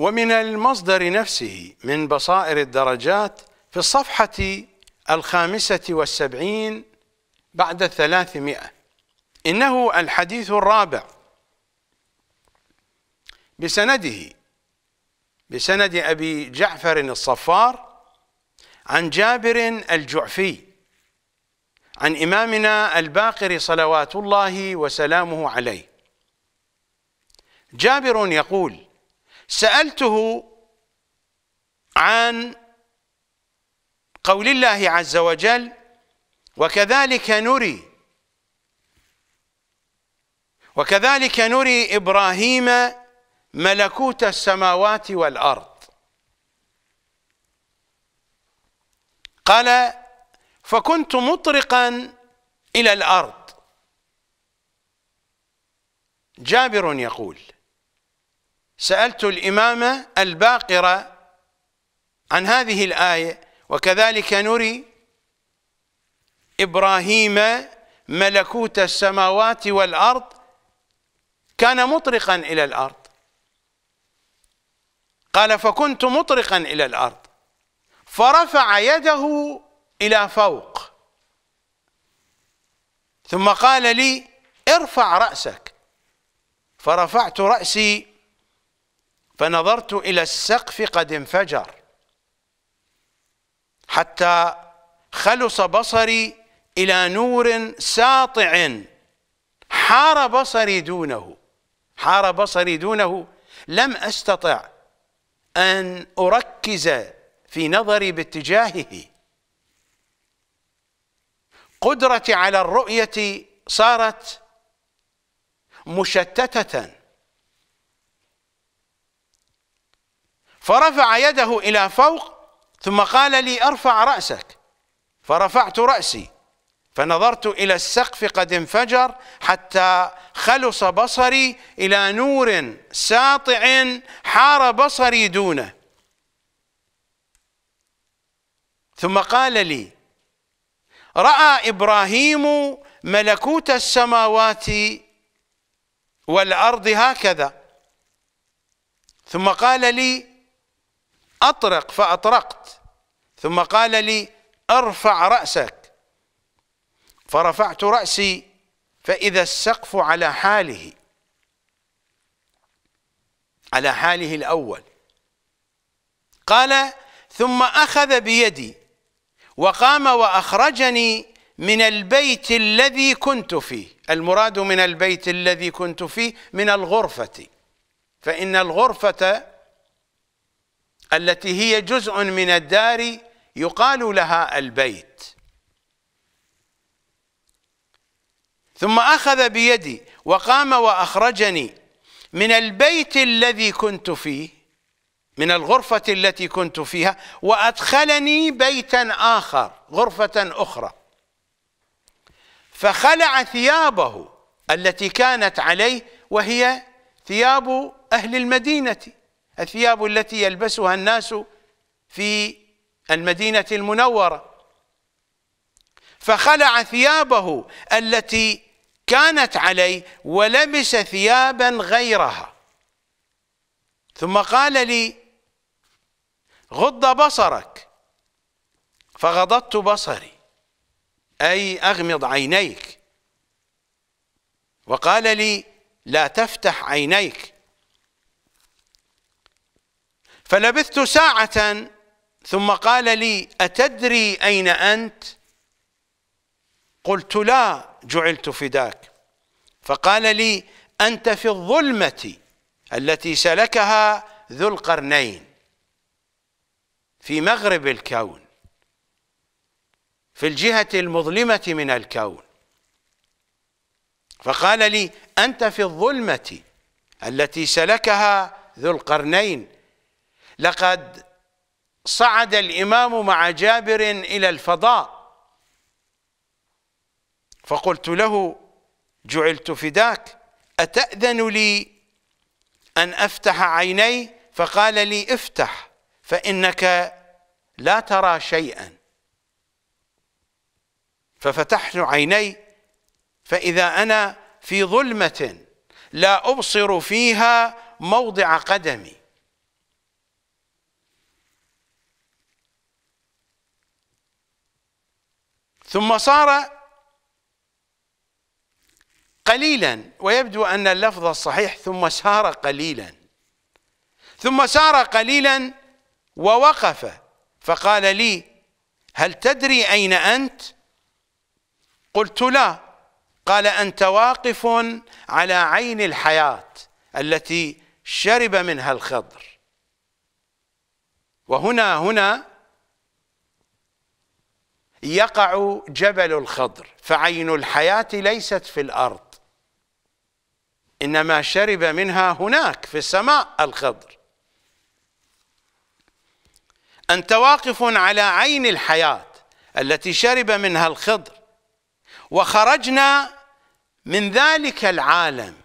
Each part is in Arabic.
ومن المصدر نفسه من بصائر الدرجات في الصفحة الخامسة والسبعين بعد الثلاثمائة إنه الحديث الرابع بسنده بسند أبي جعفر الصفار عن جابر الجعفي عن إمامنا الباقر صلوات الله وسلامه عليه جابر يقول سألته عن قول الله عز وجل وكذلك نري وكذلك نري إبراهيم ملكوت السماوات والأرض قال فكنت مطرقا إلى الأرض جابر يقول سألت الإمام الباقرة عن هذه الآية وكذلك نري إبراهيم ملكوت السماوات والأرض كان مطرقا إلى الأرض قال فكنت مطرقا إلى الأرض فرفع يده إلى فوق ثم قال لي ارفع رأسك فرفعت رأسي فنظرت إلى السقف قد انفجر حتى خلص بصري إلى نور ساطع حار بصري دونه حار بصري دونه لم أستطع أن أركز في نظري باتجاهه قدرتي على الرؤية صارت مشتتة فرفع يده إلى فوق ثم قال لي أرفع رأسك فرفعت رأسي فنظرت إلى السقف قد انفجر حتى خلص بصري إلى نور ساطع حار بصري دونه ثم قال لي رأى إبراهيم ملكوت السماوات والأرض هكذا ثم قال لي أطرق فأطرقت ثم قال لي ارفع رأسك فرفعت رأسي فإذا السقف على حاله على حاله الأول قال ثم أخذ بيدي وقام وأخرجني من البيت الذي كنت فيه المراد من البيت الذي كنت فيه من الغرفة فإن الغرفة التي هي جزء من الدار يقال لها البيت ثم أخذ بيدي وقام وأخرجني من البيت الذي كنت فيه من الغرفة التي كنت فيها وأدخلني بيتا آخر غرفة أخرى فخلع ثيابه التي كانت عليه وهي ثياب أهل المدينة الثياب التي يلبسها الناس في المدينة المنورة فخلع ثيابه التي كانت عليه ولبس ثيابا غيرها ثم قال لي غض بصرك فغضضت بصري أي أغمض عينيك وقال لي لا تفتح عينيك فلبثت ساعة ثم قال لي أتدري أين أنت قلت لا جعلت فداك فقال لي أنت في الظلمة التي سلكها ذو القرنين في مغرب الكون في الجهة المظلمة من الكون فقال لي أنت في الظلمة التي سلكها ذو القرنين لقد صعد الامام مع جابر الى الفضاء فقلت له جعلت فداك اتاذن لي ان افتح عيني فقال لي افتح فانك لا ترى شيئا ففتحت عيني فاذا انا في ظلمه لا ابصر فيها موضع قدمي ثم صار قليلا ويبدو أن اللفظ الصحيح ثم سار قليلا ثم سار قليلا ووقف فقال لي هل تدري أين أنت قلت لا قال أنت واقف على عين الحياة التي شرب منها الخضر وهنا هنا يقع جبل الخضر فعين الحياة ليست في الأرض إنما شرب منها هناك في السماء الخضر أنت واقف على عين الحياة التي شرب منها الخضر وخرجنا من ذلك العالم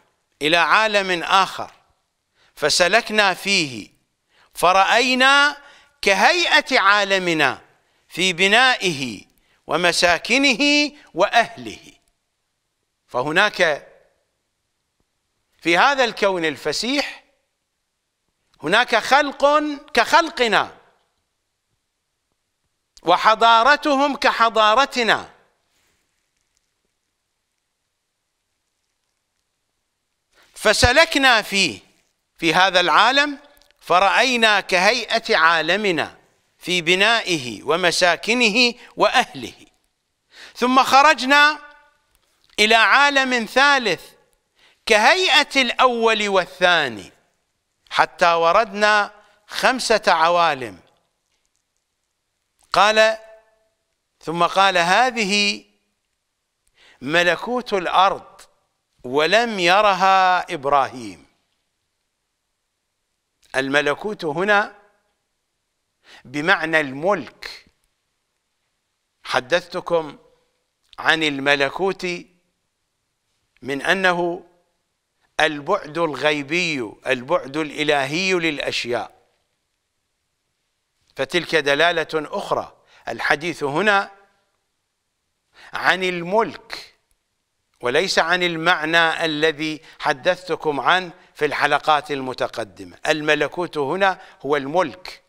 إلى عالم آخر فسلكنا فيه فرأينا كهيئة عالمنا في بنائه ومساكنه واهله فهناك في هذا الكون الفسيح هناك خلق كخلقنا وحضارتهم كحضارتنا فسلكنا فيه في هذا العالم فرأينا كهيئة عالمنا في بنائه ومساكنه واهله ثم خرجنا الى عالم ثالث كهيئه الاول والثاني حتى وردنا خمسه عوالم قال ثم قال هذه ملكوت الارض ولم يرها ابراهيم الملكوت هنا بمعنى الملك حدثتكم عن الملكوت من انه البعد الغيبي البعد الالهي للاشياء فتلك دلاله اخرى الحديث هنا عن الملك وليس عن المعنى الذي حدثتكم عنه في الحلقات المتقدمه الملكوت هنا هو الملك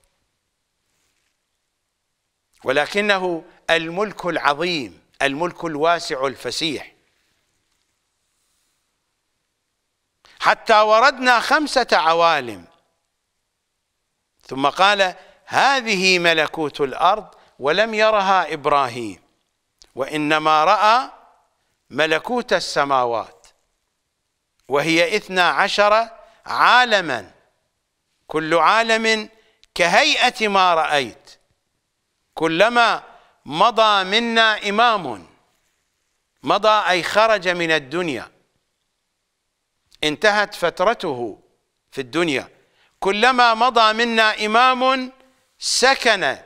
ولكنه الملك العظيم الملك الواسع الفسيح حتى وردنا خمسة عوالم ثم قال هذه ملكوت الأرض ولم يرها إبراهيم وإنما رأى ملكوت السماوات وهي إثنى عشر عالما كل عالم كهيئة ما رأيت كلما مضى منا إمام مضى أي خرج من الدنيا انتهت فترته في الدنيا كلما مضى منا إمام سكن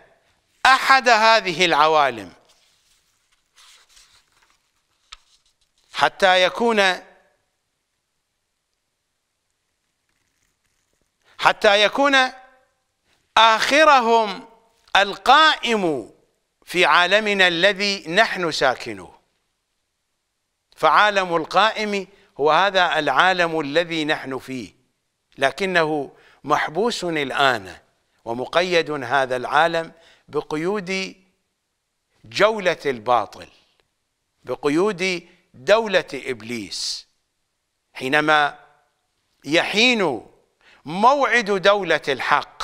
أحد هذه العوالم حتى يكون حتى يكون آخرهم القائم في عالمنا الذي نحن ساكنوه فعالم القائم هو هذا العالم الذي نحن فيه لكنه محبوس الآن ومقيد هذا العالم بقيود جولة الباطل بقيود دولة إبليس حينما يحين موعد دولة الحق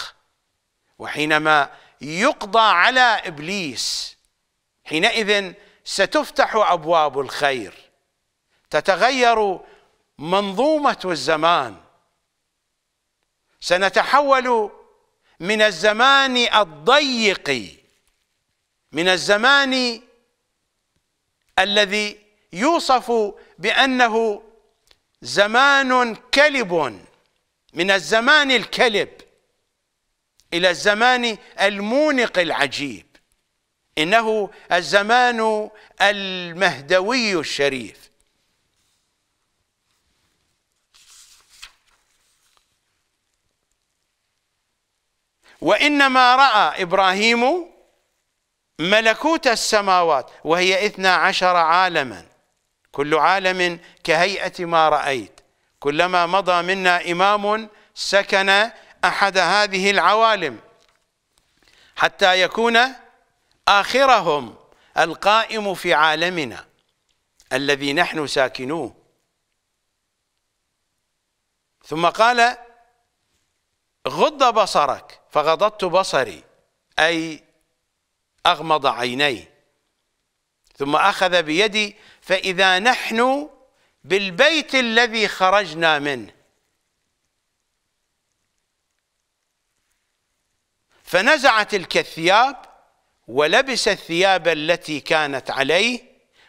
وحينما يقضى على ابليس حينئذ ستفتح ابواب الخير تتغير منظومه الزمان سنتحول من الزمان الضيق من الزمان الذي يوصف بانه زمان كلب من الزمان الكلب إلى الزمان المونق العجيب إنه الزمان المهدوي الشريف وإنما رأى إبراهيم ملكوت السماوات وهي إثنى عشر عالما كل عالم كهيئة ما رأيت كلما مضى منا إمام سكن أحد هذه العوالم حتى يكون آخرهم القائم في عالمنا الذي نحن ساكنوه ثم قال غض بصرك فغضضت بصري أي أغمض عيني ثم أخذ بيدي فإذا نحن بالبيت الذي خرجنا منه فنزعت الكثياب ولبس الثياب التي كانت عليه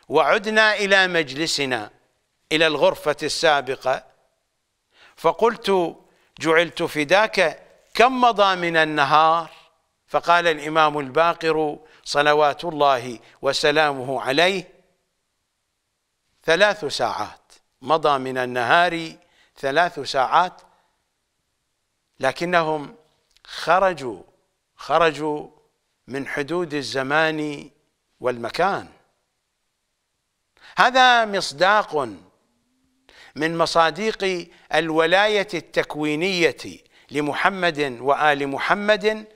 وعدنا إلى مجلسنا إلى الغرفة السابقة فقلت جعلت فداك كم مضى من النهار فقال الإمام الباقر صلوات الله وسلامه عليه ثلاث ساعات مضى من النهار ثلاث ساعات لكنهم خرجوا خرجوا من حدود الزمان والمكان هذا مصداق من مصاديق الولايه التكوينيه لمحمد وال محمد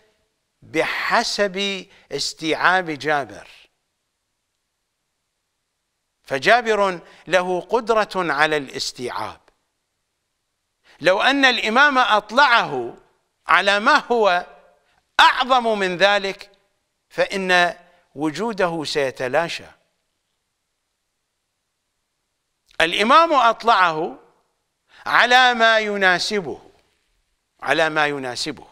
بحسب استيعاب جابر فجابر له قدره على الاستيعاب لو ان الامام اطلعه على ما هو أعظم من ذلك فإن وجوده سيتلاشى الإمام أطلعه على ما يناسبه على ما يناسبه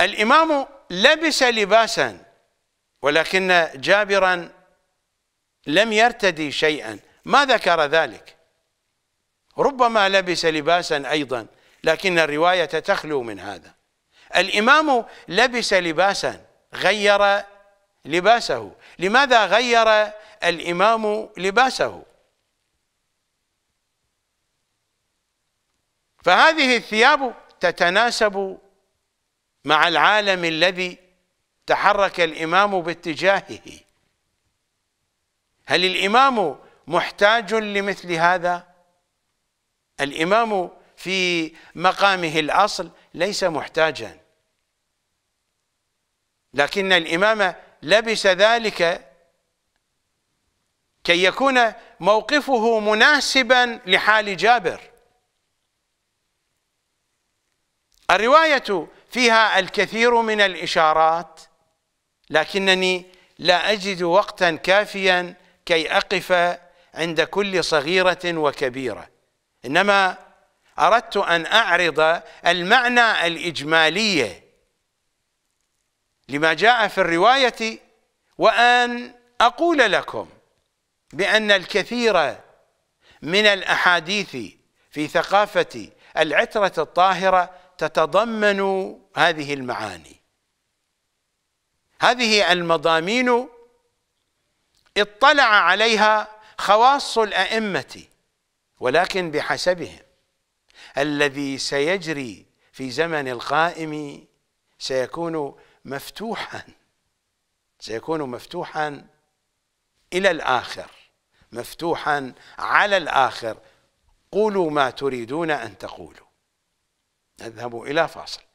الإمام لبس لباسا ولكن جابرا لم يرتدي شيئا ما ذكر ذلك ربما لبس لباسا أيضا لكن الرواية تخلو من هذا الإمام لبس لباسا غير لباسه لماذا غير الإمام لباسه فهذه الثياب تتناسب مع العالم الذي تحرك الإمام باتجاهه هل الإمام محتاج لمثل هذا؟ الإمام في مقامه الأصل ليس محتاجا لكن الإمام لبس ذلك كي يكون موقفه مناسبا لحال جابر الرواية فيها الكثير من الإشارات لكنني لا أجد وقتا كافيا كي أقف عند كل صغيرة وكبيرة انما اردت ان اعرض المعنى الاجمالي لما جاء في الروايه وان اقول لكم بان الكثير من الاحاديث في ثقافه العتره الطاهره تتضمن هذه المعاني هذه المضامين اطلع عليها خواص الائمه ولكن بحسبهم الذي سيجري في زمن القائم سيكون مفتوحا سيكون مفتوحا إلى الآخر مفتوحا على الآخر قولوا ما تريدون أن تقولوا نذهب إلى فاصل